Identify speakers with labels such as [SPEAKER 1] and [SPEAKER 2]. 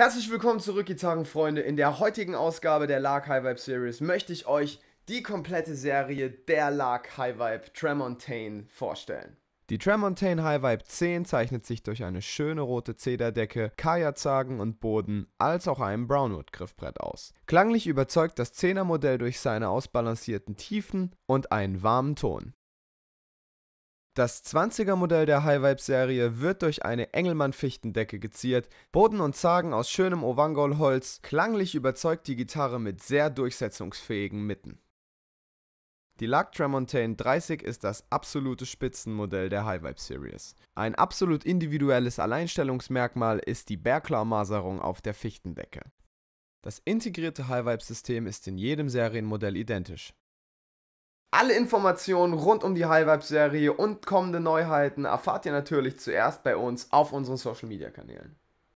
[SPEAKER 1] Herzlich willkommen zurück, Gitarrenfreunde. In der heutigen Ausgabe der Lark High Vibe Series möchte ich euch die komplette Serie der Lark High Vibe Tremontane vorstellen. Die Tremontane High Vibe 10 zeichnet sich durch eine schöne rote Zederdecke, Kajazagen und Boden als auch einem Brownwood-Griffbrett aus. Klanglich überzeugt das 10er-Modell durch seine ausbalancierten Tiefen und einen warmen Ton. Das 20er Modell der High Vibe Serie wird durch eine Engelmann Fichtendecke geziert. Boden und Zagen aus schönem Ovangol Holz. klanglich überzeugt die Gitarre mit sehr durchsetzungsfähigen Mitten. Die Lark Tramontane 30 ist das absolute Spitzenmodell der High Vibe Series. Ein absolut individuelles Alleinstellungsmerkmal ist die Bergklar-Maserung auf der Fichtendecke. Das integrierte High Vibe System ist in jedem Serienmodell identisch. Alle Informationen rund um die High Vibe Serie und kommende Neuheiten erfahrt ihr natürlich zuerst bei uns auf unseren Social Media Kanälen.